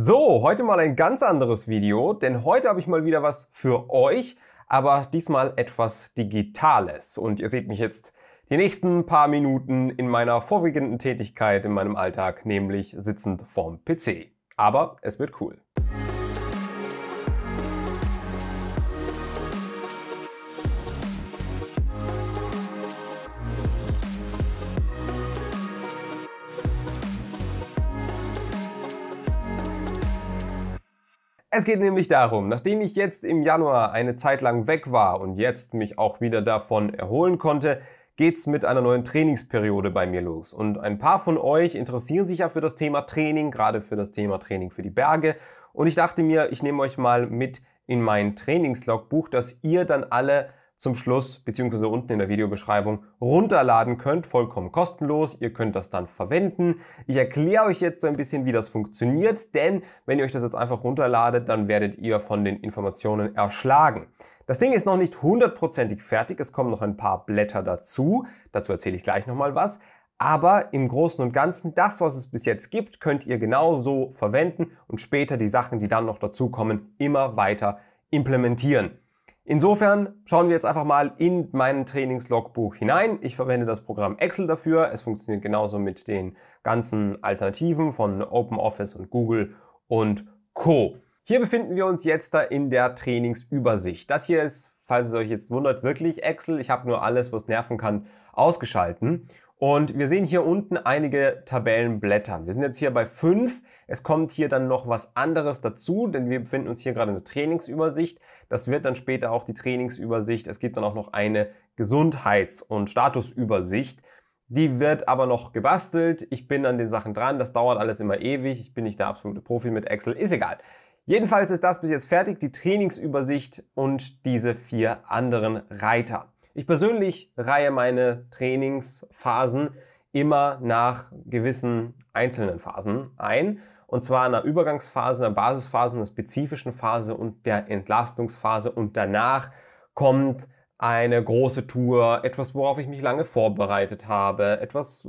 So, heute mal ein ganz anderes Video, denn heute habe ich mal wieder was für euch, aber diesmal etwas Digitales. Und ihr seht mich jetzt die nächsten paar Minuten in meiner vorwiegenden Tätigkeit in meinem Alltag, nämlich sitzend vorm PC. Aber es wird cool. Es geht nämlich darum, nachdem ich jetzt im Januar eine Zeit lang weg war und jetzt mich auch wieder davon erholen konnte, geht's mit einer neuen Trainingsperiode bei mir los. Und ein paar von euch interessieren sich ja für das Thema Training, gerade für das Thema Training für die Berge. Und ich dachte mir, ich nehme euch mal mit in mein Trainingslogbuch, dass ihr dann alle zum Schluss beziehungsweise unten in der Videobeschreibung runterladen könnt, vollkommen kostenlos. Ihr könnt das dann verwenden. Ich erkläre euch jetzt so ein bisschen, wie das funktioniert, denn wenn ihr euch das jetzt einfach runterladet, dann werdet ihr von den Informationen erschlagen. Das Ding ist noch nicht hundertprozentig fertig. Es kommen noch ein paar Blätter dazu. Dazu erzähle ich gleich nochmal was. Aber im Großen und Ganzen, das, was es bis jetzt gibt, könnt ihr genauso verwenden und später die Sachen, die dann noch dazukommen, immer weiter implementieren. Insofern schauen wir jetzt einfach mal in mein Trainingslogbuch hinein. Ich verwende das Programm Excel dafür. Es funktioniert genauso mit den ganzen Alternativen von OpenOffice und Google und Co. Hier befinden wir uns jetzt da in der Trainingsübersicht. Das hier ist, falls es euch jetzt wundert, wirklich Excel. Ich habe nur alles, was nerven kann, ausgeschalten. Und wir sehen hier unten einige Tabellenblätter. Wir sind jetzt hier bei 5. Es kommt hier dann noch was anderes dazu, denn wir befinden uns hier gerade in der Trainingsübersicht. Das wird dann später auch die Trainingsübersicht. Es gibt dann auch noch eine Gesundheits- und Statusübersicht. Die wird aber noch gebastelt. Ich bin an den Sachen dran. Das dauert alles immer ewig. Ich bin nicht der absolute Profi mit Excel. Ist egal. Jedenfalls ist das bis jetzt fertig, die Trainingsübersicht und diese vier anderen Reiter. Ich persönlich reihe meine Trainingsphasen immer nach gewissen einzelnen Phasen ein und zwar in der Übergangsphase, einer Basisphase, einer spezifischen Phase und der Entlastungsphase und danach kommt eine große Tour, etwas, worauf ich mich lange vorbereitet habe, etwas,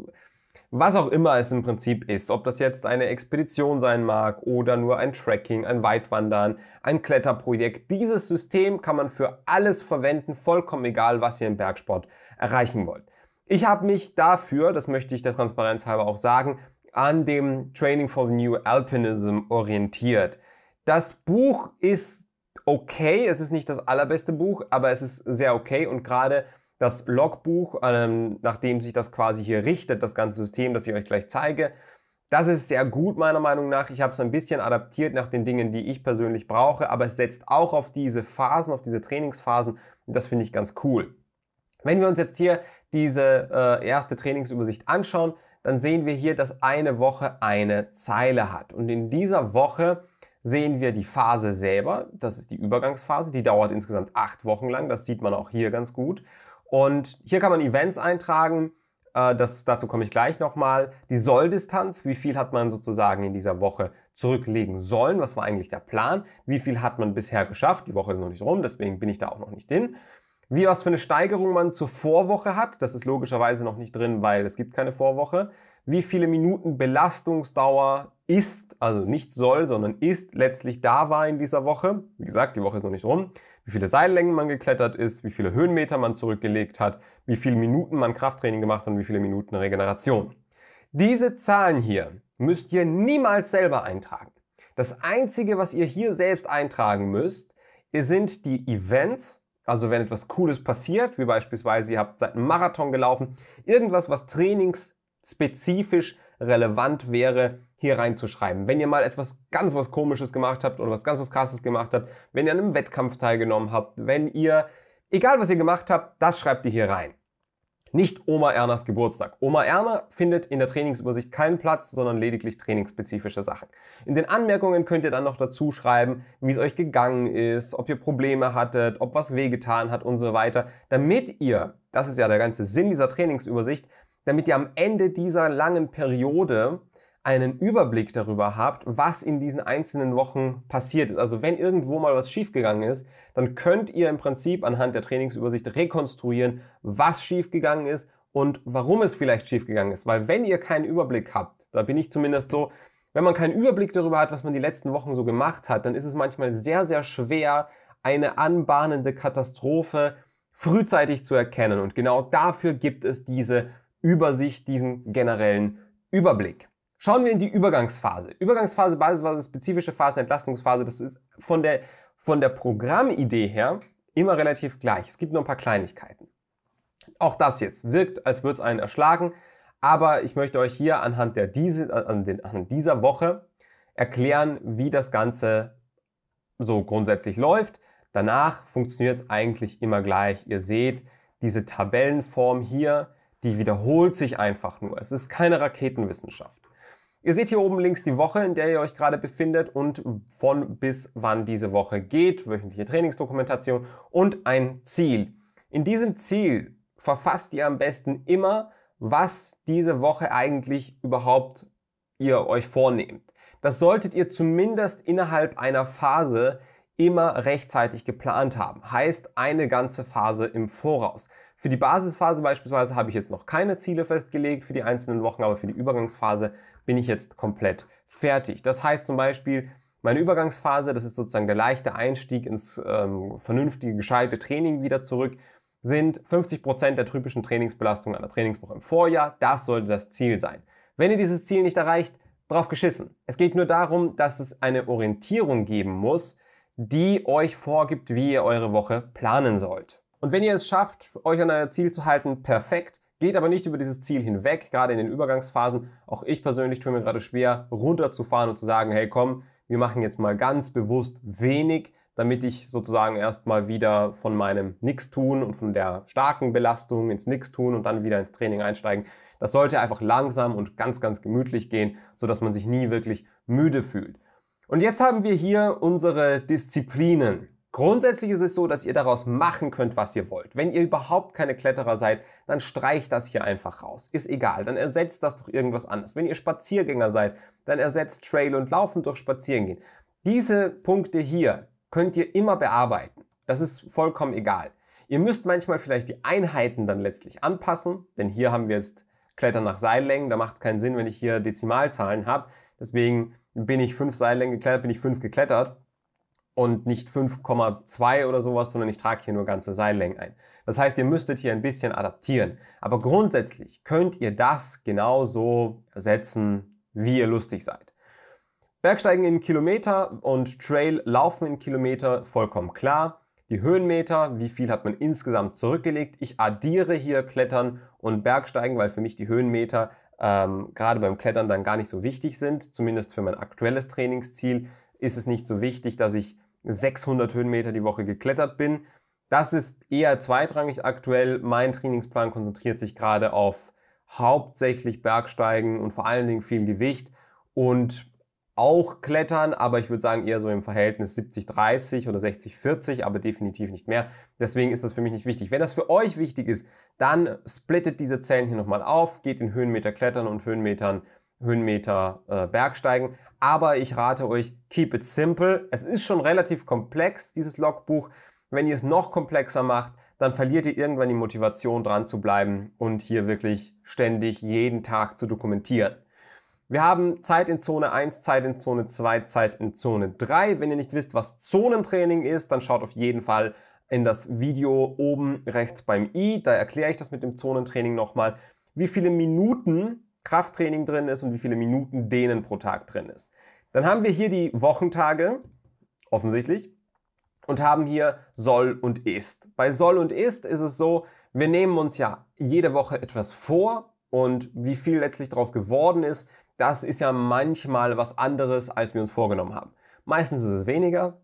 was auch immer es im Prinzip ist, ob das jetzt eine Expedition sein mag oder nur ein Trekking, ein Weitwandern, ein Kletterprojekt, dieses System kann man für alles verwenden, vollkommen egal, was ihr im Bergsport erreichen wollt. Ich habe mich dafür, das möchte ich der Transparenz halber auch sagen, an dem Training for the New Alpinism orientiert. Das Buch ist okay, es ist nicht das allerbeste Buch, aber es ist sehr okay und gerade das Logbuch, ähm, nachdem sich das quasi hier richtet, das ganze System, das ich euch gleich zeige, das ist sehr gut meiner Meinung nach. Ich habe es ein bisschen adaptiert nach den Dingen, die ich persönlich brauche, aber es setzt auch auf diese Phasen, auf diese Trainingsphasen und das finde ich ganz cool. Wenn wir uns jetzt hier diese äh, erste Trainingsübersicht anschauen, dann sehen wir hier, dass eine Woche eine Zeile hat. Und in dieser Woche sehen wir die Phase selber. Das ist die Übergangsphase. Die dauert insgesamt acht Wochen lang. Das sieht man auch hier ganz gut. Und hier kann man Events eintragen. Äh, das, dazu komme ich gleich nochmal. Die Solldistanz, wie viel hat man sozusagen in dieser Woche zurücklegen sollen? Was war eigentlich der Plan? Wie viel hat man bisher geschafft? Die Woche ist noch nicht rum, deswegen bin ich da auch noch nicht hin wie was für eine Steigerung man zur Vorwoche hat. Das ist logischerweise noch nicht drin, weil es gibt keine Vorwoche. Wie viele Minuten Belastungsdauer ist, also nicht soll, sondern ist letztlich da war in dieser Woche. Wie gesagt, die Woche ist noch nicht rum. Wie viele Seillängen man geklettert ist, wie viele Höhenmeter man zurückgelegt hat, wie viele Minuten man Krafttraining gemacht hat und wie viele Minuten Regeneration. Diese Zahlen hier müsst ihr niemals selber eintragen. Das einzige, was ihr hier selbst eintragen müsst, sind die Events also wenn etwas Cooles passiert, wie beispielsweise ihr habt seit einem Marathon gelaufen, irgendwas, was trainingsspezifisch relevant wäre, hier reinzuschreiben. Wenn ihr mal etwas ganz was Komisches gemacht habt oder was ganz was Krasses gemacht habt, wenn ihr an einem Wettkampf teilgenommen habt, wenn ihr, egal was ihr gemacht habt, das schreibt ihr hier rein. Nicht Oma Ernas Geburtstag. Oma Erna findet in der Trainingsübersicht keinen Platz, sondern lediglich trainingsspezifische Sachen. In den Anmerkungen könnt ihr dann noch dazu schreiben, wie es euch gegangen ist, ob ihr Probleme hattet, ob was wehgetan hat und so weiter, damit ihr, das ist ja der ganze Sinn dieser Trainingsübersicht, damit ihr am Ende dieser langen Periode einen Überblick darüber habt, was in diesen einzelnen Wochen passiert ist. Also wenn irgendwo mal was schiefgegangen ist, dann könnt ihr im Prinzip anhand der Trainingsübersicht rekonstruieren, was schiefgegangen ist und warum es vielleicht schiefgegangen ist. Weil wenn ihr keinen Überblick habt, da bin ich zumindest so, wenn man keinen Überblick darüber hat, was man die letzten Wochen so gemacht hat, dann ist es manchmal sehr, sehr schwer, eine anbahnende Katastrophe frühzeitig zu erkennen. Und genau dafür gibt es diese Übersicht, diesen generellen Überblick. Schauen wir in die Übergangsphase. Übergangsphase, Basisphase, spezifische Phase, Entlastungsphase, das ist von der, von der Programmidee her immer relativ gleich. Es gibt nur ein paar Kleinigkeiten. Auch das jetzt wirkt, als würde es einen erschlagen, aber ich möchte euch hier anhand, der diese, äh, an den, anhand dieser Woche erklären, wie das Ganze so grundsätzlich läuft. Danach funktioniert es eigentlich immer gleich. Ihr seht diese Tabellenform hier, die wiederholt sich einfach nur. Es ist keine Raketenwissenschaft. Ihr seht hier oben links die Woche, in der ihr euch gerade befindet und von bis wann diese Woche geht, wöchentliche Trainingsdokumentation und ein Ziel. In diesem Ziel verfasst ihr am besten immer, was diese Woche eigentlich überhaupt ihr euch vornehmt. Das solltet ihr zumindest innerhalb einer Phase immer rechtzeitig geplant haben. Heißt eine ganze Phase im Voraus. Für die Basisphase beispielsweise habe ich jetzt noch keine Ziele festgelegt für die einzelnen Wochen, aber für die Übergangsphase bin ich jetzt komplett fertig. Das heißt zum Beispiel, meine Übergangsphase, das ist sozusagen der leichte Einstieg ins ähm, vernünftige, gescheite Training wieder zurück, sind 50% Prozent der typischen Trainingsbelastung einer Trainingswoche im Vorjahr. Das sollte das Ziel sein. Wenn ihr dieses Ziel nicht erreicht, drauf geschissen. Es geht nur darum, dass es eine Orientierung geben muss, die euch vorgibt, wie ihr eure Woche planen sollt. Und wenn ihr es schafft, euch an euer Ziel zu halten, perfekt geht aber nicht über dieses Ziel hinweg, gerade in den Übergangsphasen. Auch ich persönlich tue mir gerade schwer, runterzufahren und zu sagen, hey komm, wir machen jetzt mal ganz bewusst wenig, damit ich sozusagen erstmal wieder von meinem Nix tun und von der starken Belastung ins Nix tun und dann wieder ins Training einsteigen. Das sollte einfach langsam und ganz, ganz gemütlich gehen, sodass man sich nie wirklich müde fühlt. Und jetzt haben wir hier unsere Disziplinen. Grundsätzlich ist es so, dass ihr daraus machen könnt, was ihr wollt. Wenn ihr überhaupt keine Kletterer seid, dann streicht das hier einfach raus. Ist egal, dann ersetzt das durch irgendwas anderes. Wenn ihr Spaziergänger seid, dann ersetzt Trail und Laufen durch Spazierengehen. Diese Punkte hier könnt ihr immer bearbeiten. Das ist vollkommen egal. Ihr müsst manchmal vielleicht die Einheiten dann letztlich anpassen, denn hier haben wir jetzt Klettern nach Seillängen, da macht es keinen Sinn, wenn ich hier Dezimalzahlen habe. Deswegen bin ich fünf Seillängen geklettert, bin ich fünf geklettert und nicht 5,2 oder sowas, sondern ich trage hier nur ganze Seillängen ein. Das heißt, ihr müsstet hier ein bisschen adaptieren. Aber grundsätzlich könnt ihr das genauso setzen, wie ihr lustig seid. Bergsteigen in Kilometer und Trail laufen in Kilometer, vollkommen klar. Die Höhenmeter, wie viel hat man insgesamt zurückgelegt. Ich addiere hier Klettern und Bergsteigen, weil für mich die Höhenmeter ähm, gerade beim Klettern dann gar nicht so wichtig sind. Zumindest für mein aktuelles Trainingsziel ist es nicht so wichtig, dass ich 600 Höhenmeter die Woche geklettert bin. Das ist eher zweitrangig aktuell. Mein Trainingsplan konzentriert sich gerade auf hauptsächlich Bergsteigen und vor allen Dingen viel Gewicht und auch Klettern, aber ich würde sagen eher so im Verhältnis 70-30 oder 60-40, aber definitiv nicht mehr. Deswegen ist das für mich nicht wichtig. Wenn das für euch wichtig ist, dann splittet diese Zellen hier nochmal auf, geht in Höhenmeter klettern und Höhenmetern Höhenmeter äh, Bergsteigen. Aber ich rate euch, keep it simple. Es ist schon relativ komplex, dieses Logbuch. Wenn ihr es noch komplexer macht, dann verliert ihr irgendwann die Motivation, dran zu bleiben und hier wirklich ständig jeden Tag zu dokumentieren. Wir haben Zeit in Zone 1, Zeit in Zone 2, Zeit in Zone 3. Wenn ihr nicht wisst, was Zonentraining ist, dann schaut auf jeden Fall in das Video oben rechts beim i. Da erkläre ich das mit dem Zonentraining nochmal, wie viele Minuten Krafttraining drin ist und wie viele Minuten Dehnen pro Tag drin ist. Dann haben wir hier die Wochentage, offensichtlich, und haben hier soll und ist. Bei soll und ist ist es so, wir nehmen uns ja jede Woche etwas vor und wie viel letztlich daraus geworden ist, das ist ja manchmal was anderes, als wir uns vorgenommen haben. Meistens ist es weniger,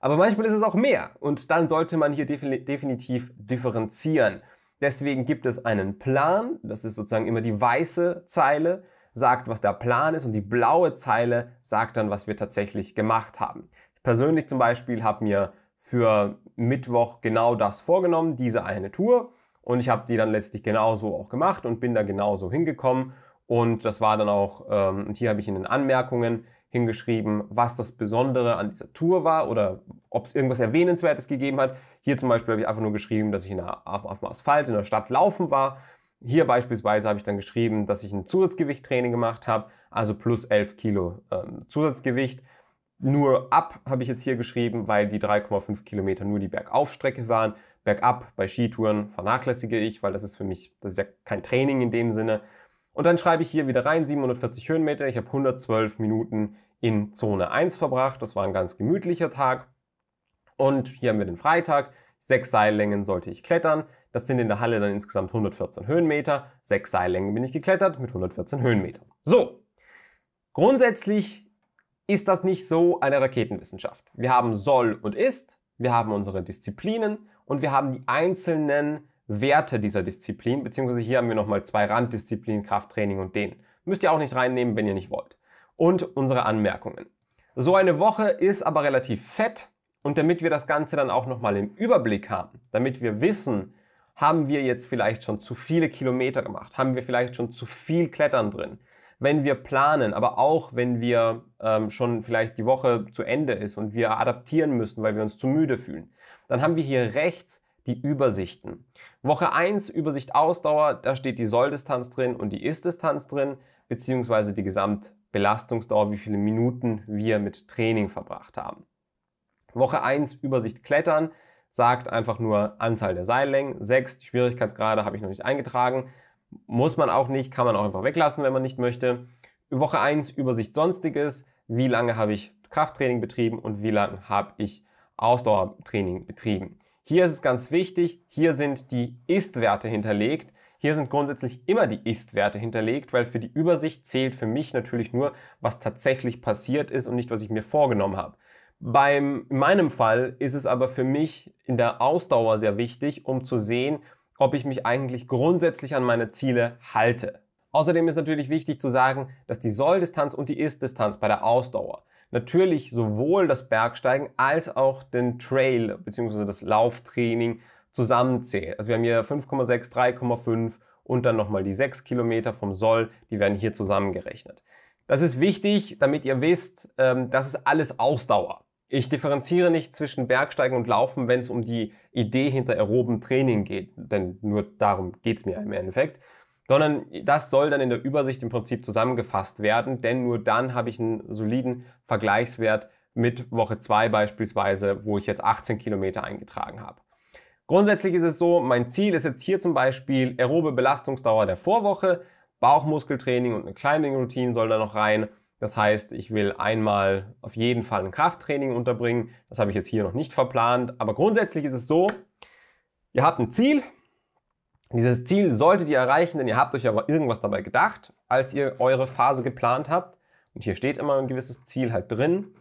aber manchmal ist es auch mehr und dann sollte man hier definitiv differenzieren. Deswegen gibt es einen Plan, das ist sozusagen immer die weiße Zeile, sagt, was der Plan ist und die blaue Zeile sagt dann, was wir tatsächlich gemacht haben. Ich persönlich zum Beispiel habe mir für Mittwoch genau das vorgenommen, diese eine Tour und ich habe die dann letztlich genauso auch gemacht und bin da genauso hingekommen und das war dann auch, ähm, und hier habe ich in den Anmerkungen, hingeschrieben, was das Besondere an dieser Tour war oder ob es irgendwas Erwähnenswertes gegeben hat. Hier zum Beispiel habe ich einfach nur geschrieben, dass ich in der, auf dem Asphalt in der Stadt laufen war. Hier beispielsweise habe ich dann geschrieben, dass ich ein Zusatzgewichttraining gemacht habe, also plus 11 Kilo ähm, Zusatzgewicht. Nur ab habe ich jetzt hier geschrieben, weil die 3,5 Kilometer nur die Bergaufstrecke waren. Bergab bei Skitouren vernachlässige ich, weil das ist für mich, das ist ja kein Training in dem Sinne. Und dann schreibe ich hier wieder rein, 740 Höhenmeter. Ich habe 112 Minuten in Zone 1 verbracht. Das war ein ganz gemütlicher Tag. Und hier haben wir den Freitag. Sechs Seillängen sollte ich klettern. Das sind in der Halle dann insgesamt 114 Höhenmeter. Sechs Seillängen bin ich geklettert mit 114 Höhenmetern. So, grundsätzlich ist das nicht so eine Raketenwissenschaft. Wir haben soll und ist, wir haben unsere Disziplinen und wir haben die einzelnen Werte dieser Disziplin, beziehungsweise hier haben wir nochmal zwei Randdisziplinen, Krafttraining und Dehnen. Müsst ihr auch nicht reinnehmen, wenn ihr nicht wollt. Und unsere Anmerkungen. So eine Woche ist aber relativ fett und damit wir das Ganze dann auch nochmal im Überblick haben, damit wir wissen, haben wir jetzt vielleicht schon zu viele Kilometer gemacht, haben wir vielleicht schon zu viel Klettern drin, wenn wir planen, aber auch wenn wir ähm, schon vielleicht die Woche zu Ende ist und wir adaptieren müssen, weil wir uns zu müde fühlen, dann haben wir hier rechts die Übersichten. Woche 1, Übersicht Ausdauer, da steht die Solldistanz drin und die Ist-Distanz drin, beziehungsweise die Gesamtbelastungsdauer, wie viele Minuten wir mit Training verbracht haben. Woche 1, Übersicht Klettern, sagt einfach nur Anzahl der Seillängen, 6, Schwierigkeitsgrade habe ich noch nicht eingetragen, muss man auch nicht, kann man auch einfach weglassen, wenn man nicht möchte. Woche 1, Übersicht Sonstiges, wie lange habe ich Krafttraining betrieben und wie lange habe ich Ausdauertraining betrieben. Hier ist es ganz wichtig, hier sind die Ist-Werte hinterlegt. Hier sind grundsätzlich immer die Ist-Werte hinterlegt, weil für die Übersicht zählt für mich natürlich nur, was tatsächlich passiert ist und nicht, was ich mir vorgenommen habe. Beim, in meinem Fall ist es aber für mich in der Ausdauer sehr wichtig, um zu sehen, ob ich mich eigentlich grundsätzlich an meine Ziele halte. Außerdem ist natürlich wichtig zu sagen, dass die Soll-Distanz und die Ist-Distanz bei der Ausdauer natürlich sowohl das Bergsteigen als auch den Trail bzw. das Lauftraining zusammenzählt. Also wir haben hier 5,6, 3,5 und dann nochmal die 6 Kilometer vom Soll, die werden hier zusammengerechnet. Das ist wichtig, damit ihr wisst, ähm, das ist alles Ausdauer. Ich differenziere nicht zwischen Bergsteigen und Laufen, wenn es um die Idee hinter aerobem Training geht, denn nur darum geht es mir im Endeffekt, sondern das soll dann in der Übersicht im Prinzip zusammengefasst werden, denn nur dann habe ich einen soliden Vergleichswert mit Woche 2 beispielsweise, wo ich jetzt 18 Kilometer eingetragen habe. Grundsätzlich ist es so, mein Ziel ist jetzt hier zum Beispiel aerobe Belastungsdauer der Vorwoche, Bauchmuskeltraining und eine Climbing-Routine soll da noch rein. Das heißt, ich will einmal auf jeden Fall ein Krafttraining unterbringen. Das habe ich jetzt hier noch nicht verplant. Aber grundsätzlich ist es so, ihr habt ein Ziel, dieses Ziel solltet ihr erreichen, denn ihr habt euch ja irgendwas dabei gedacht, als ihr eure Phase geplant habt. Und hier steht immer ein gewisses Ziel halt drin.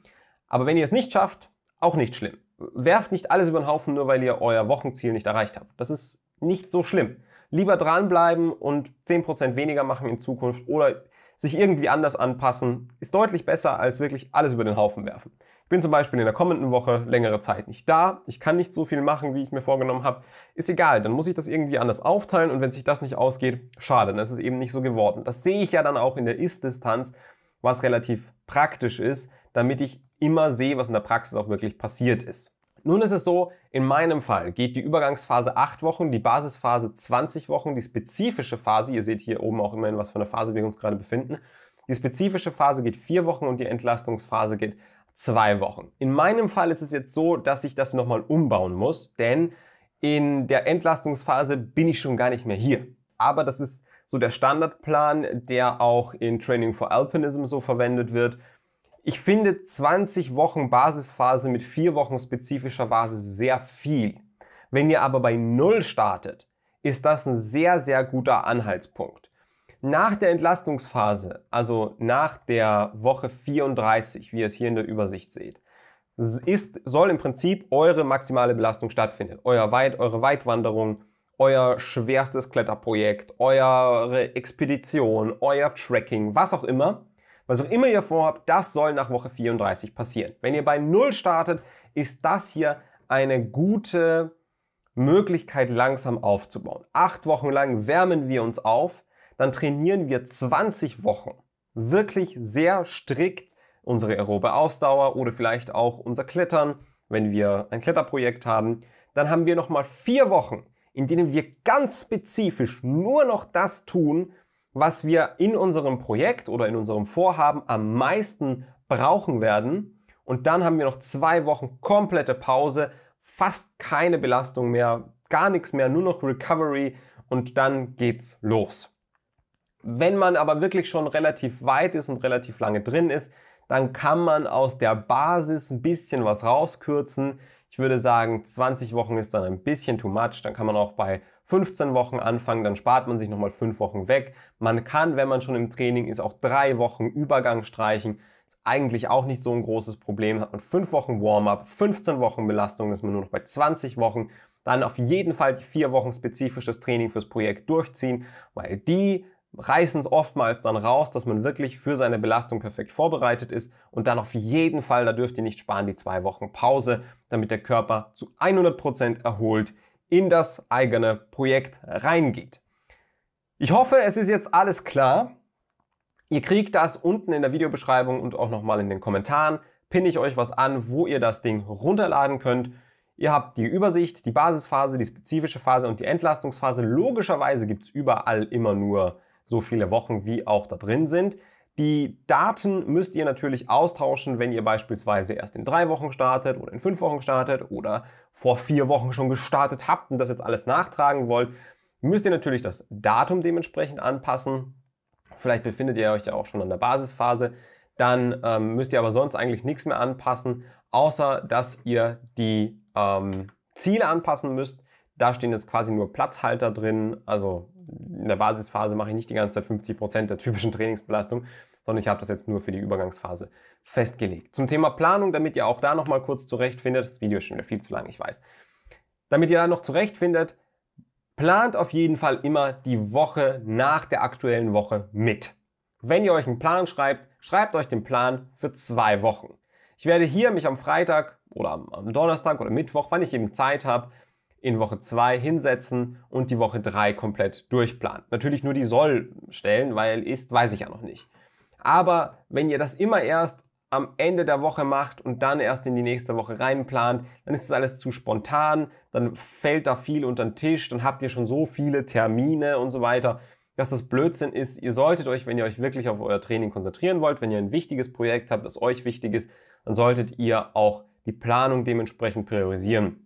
Aber wenn ihr es nicht schafft, auch nicht schlimm. Werft nicht alles über den Haufen, nur weil ihr euer Wochenziel nicht erreicht habt. Das ist nicht so schlimm. Lieber dranbleiben und 10% weniger machen in Zukunft oder sich irgendwie anders anpassen, ist deutlich besser als wirklich alles über den Haufen werfen. Ich bin zum Beispiel in der kommenden Woche längere Zeit nicht da, ich kann nicht so viel machen, wie ich mir vorgenommen habe. Ist egal, dann muss ich das irgendwie anders aufteilen und wenn sich das nicht ausgeht, schade, dann ist es eben nicht so geworden. Das sehe ich ja dann auch in der Ist-Distanz, was relativ praktisch ist, damit ich immer sehe, was in der Praxis auch wirklich passiert ist. Nun ist es so, in meinem Fall geht die Übergangsphase 8 Wochen, die Basisphase 20 Wochen, die spezifische Phase, ihr seht hier oben auch immerhin, was für eine Phase wir uns gerade befinden, die spezifische Phase geht 4 Wochen und die Entlastungsphase geht 2 Wochen. In meinem Fall ist es jetzt so, dass ich das nochmal umbauen muss, denn in der Entlastungsphase bin ich schon gar nicht mehr hier. Aber das ist so der Standardplan, der auch in Training for Alpinism so verwendet wird. Ich finde 20 Wochen Basisphase mit 4 Wochen spezifischer Basis sehr viel. Wenn ihr aber bei 0 startet, ist das ein sehr, sehr guter Anhaltspunkt. Nach der Entlastungsphase, also nach der Woche 34, wie ihr es hier in der Übersicht seht, ist, soll im Prinzip eure maximale Belastung stattfinden. Euer Weit, eure Weitwanderung, euer schwerstes Kletterprojekt, eure Expedition, euer Tracking, was auch immer. Was auch immer ihr vorhabt, das soll nach Woche 34 passieren. Wenn ihr bei Null startet, ist das hier eine gute Möglichkeit, langsam aufzubauen. Acht Wochen lang wärmen wir uns auf, dann trainieren wir 20 Wochen wirklich sehr strikt unsere aerobe Ausdauer oder vielleicht auch unser Klettern, wenn wir ein Kletterprojekt haben. Dann haben wir nochmal vier Wochen, in denen wir ganz spezifisch nur noch das tun, was wir in unserem Projekt oder in unserem Vorhaben am meisten brauchen werden. Und dann haben wir noch zwei Wochen komplette Pause, fast keine Belastung mehr, gar nichts mehr, nur noch Recovery und dann geht's los. Wenn man aber wirklich schon relativ weit ist und relativ lange drin ist, dann kann man aus der Basis ein bisschen was rauskürzen. Ich würde sagen, 20 Wochen ist dann ein bisschen too much. Dann kann man auch bei 15 Wochen anfangen, dann spart man sich nochmal 5 Wochen weg. Man kann, wenn man schon im Training ist, auch 3 Wochen Übergang streichen. Ist eigentlich auch nicht so ein großes Problem. Hat man 5 Wochen Warm-up, 15 Wochen Belastung, ist man nur noch bei 20 Wochen. Dann auf jeden Fall die 4 Wochen spezifisches Training fürs Projekt durchziehen, weil die reißen es oftmals dann raus, dass man wirklich für seine Belastung perfekt vorbereitet ist und dann auf jeden Fall, da dürft ihr nicht sparen, die 2 Wochen Pause, damit der Körper zu 100% Prozent erholt in das eigene Projekt reingeht. Ich hoffe, es ist jetzt alles klar. Ihr kriegt das unten in der Videobeschreibung und auch nochmal in den Kommentaren. Pinne ich euch was an, wo ihr das Ding runterladen könnt. Ihr habt die Übersicht, die Basisphase, die spezifische Phase und die Entlastungsphase. Logischerweise gibt es überall immer nur so viele Wochen, wie auch da drin sind. Die Daten müsst ihr natürlich austauschen, wenn ihr beispielsweise erst in drei Wochen startet oder in fünf Wochen startet oder vor vier Wochen schon gestartet habt und das jetzt alles nachtragen wollt, müsst ihr natürlich das Datum dementsprechend anpassen. Vielleicht befindet ihr euch ja auch schon an der Basisphase. Dann ähm, müsst ihr aber sonst eigentlich nichts mehr anpassen, außer dass ihr die ähm, Ziele anpassen müsst. Da stehen jetzt quasi nur Platzhalter drin, also in der Basisphase mache ich nicht die ganze Zeit 50 Prozent der typischen Trainingsbelastung, sondern ich habe das jetzt nur für die Übergangsphase festgelegt. Zum Thema Planung, damit ihr auch da nochmal kurz zurechtfindet, das Video ist schon wieder viel zu lang, ich weiß, damit ihr da noch zurechtfindet, plant auf jeden Fall immer die Woche nach der aktuellen Woche mit. Wenn ihr euch einen Plan schreibt, schreibt euch den Plan für zwei Wochen. Ich werde hier mich am Freitag oder am Donnerstag oder Mittwoch, wann ich eben Zeit habe, in Woche 2 hinsetzen und die Woche 3 komplett durchplanen. Natürlich nur die Sollstellen, weil ist, weiß ich ja noch nicht. Aber wenn ihr das immer erst am Ende der Woche macht und dann erst in die nächste Woche reinplant, dann ist das alles zu spontan, dann fällt da viel unter den Tisch, dann habt ihr schon so viele Termine und so weiter, dass das Blödsinn ist. Ihr solltet euch, wenn ihr euch wirklich auf euer Training konzentrieren wollt, wenn ihr ein wichtiges Projekt habt, das euch wichtig ist, dann solltet ihr auch die Planung dementsprechend priorisieren.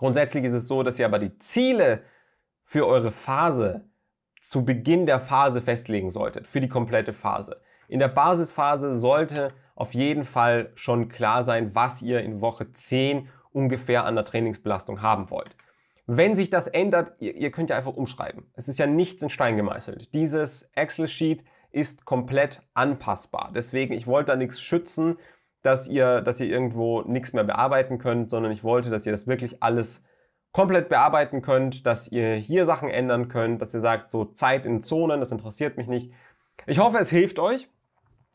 Grundsätzlich ist es so, dass ihr aber die Ziele für eure Phase zu Beginn der Phase festlegen solltet, für die komplette Phase. In der Basisphase sollte auf jeden Fall schon klar sein, was ihr in Woche 10 ungefähr an der Trainingsbelastung haben wollt. Wenn sich das ändert, ihr, ihr könnt ja einfach umschreiben. Es ist ja nichts in Stein gemeißelt. Dieses Excel-Sheet ist komplett anpassbar. Deswegen, ich wollte da nichts schützen dass ihr, dass ihr irgendwo nichts mehr bearbeiten könnt, sondern ich wollte, dass ihr das wirklich alles komplett bearbeiten könnt, dass ihr hier Sachen ändern könnt, dass ihr sagt, so Zeit in Zonen, das interessiert mich nicht. Ich hoffe, es hilft euch.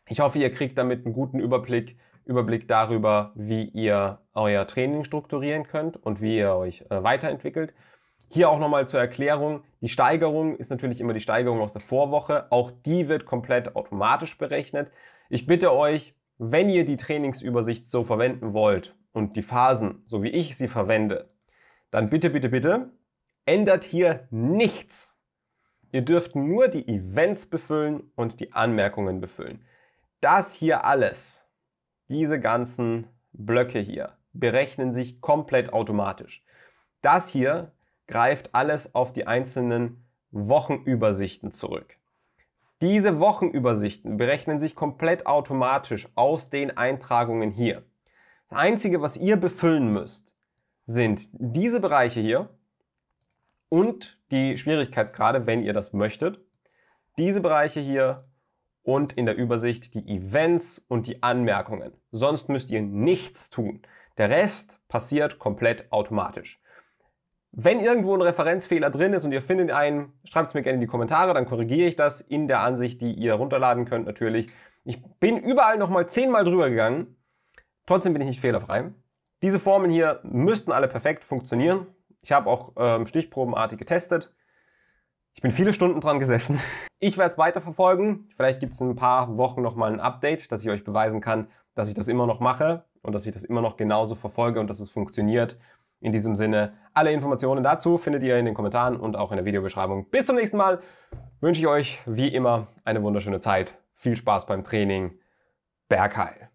Ich hoffe, ihr kriegt damit einen guten Überblick, Überblick darüber, wie ihr euer Training strukturieren könnt und wie ihr euch äh, weiterentwickelt. Hier auch nochmal zur Erklärung, die Steigerung ist natürlich immer die Steigerung aus der Vorwoche. Auch die wird komplett automatisch berechnet. Ich bitte euch, wenn ihr die Trainingsübersicht so verwenden wollt und die Phasen, so wie ich sie verwende, dann bitte, bitte, bitte ändert hier nichts. Ihr dürft nur die Events befüllen und die Anmerkungen befüllen. Das hier alles, diese ganzen Blöcke hier, berechnen sich komplett automatisch. Das hier greift alles auf die einzelnen Wochenübersichten zurück. Diese Wochenübersichten berechnen sich komplett automatisch aus den Eintragungen hier. Das Einzige, was ihr befüllen müsst, sind diese Bereiche hier und die Schwierigkeitsgrade, wenn ihr das möchtet. Diese Bereiche hier und in der Übersicht die Events und die Anmerkungen. Sonst müsst ihr nichts tun. Der Rest passiert komplett automatisch. Wenn irgendwo ein Referenzfehler drin ist und ihr findet einen, schreibt es mir gerne in die Kommentare, dann korrigiere ich das in der Ansicht, die ihr runterladen könnt natürlich. Ich bin überall nochmal zehnmal drüber gegangen. Trotzdem bin ich nicht fehlerfrei. Diese Formeln hier müssten alle perfekt funktionieren. Ich habe auch ähm, stichprobenartig getestet. Ich bin viele Stunden dran gesessen. Ich werde es weiterverfolgen. Vielleicht gibt es in ein paar Wochen nochmal ein Update, dass ich euch beweisen kann, dass ich das immer noch mache und dass ich das immer noch genauso verfolge und dass es funktioniert. In diesem Sinne, alle Informationen dazu findet ihr in den Kommentaren und auch in der Videobeschreibung. Bis zum nächsten Mal wünsche ich euch wie immer eine wunderschöne Zeit. Viel Spaß beim Training. Bergheil.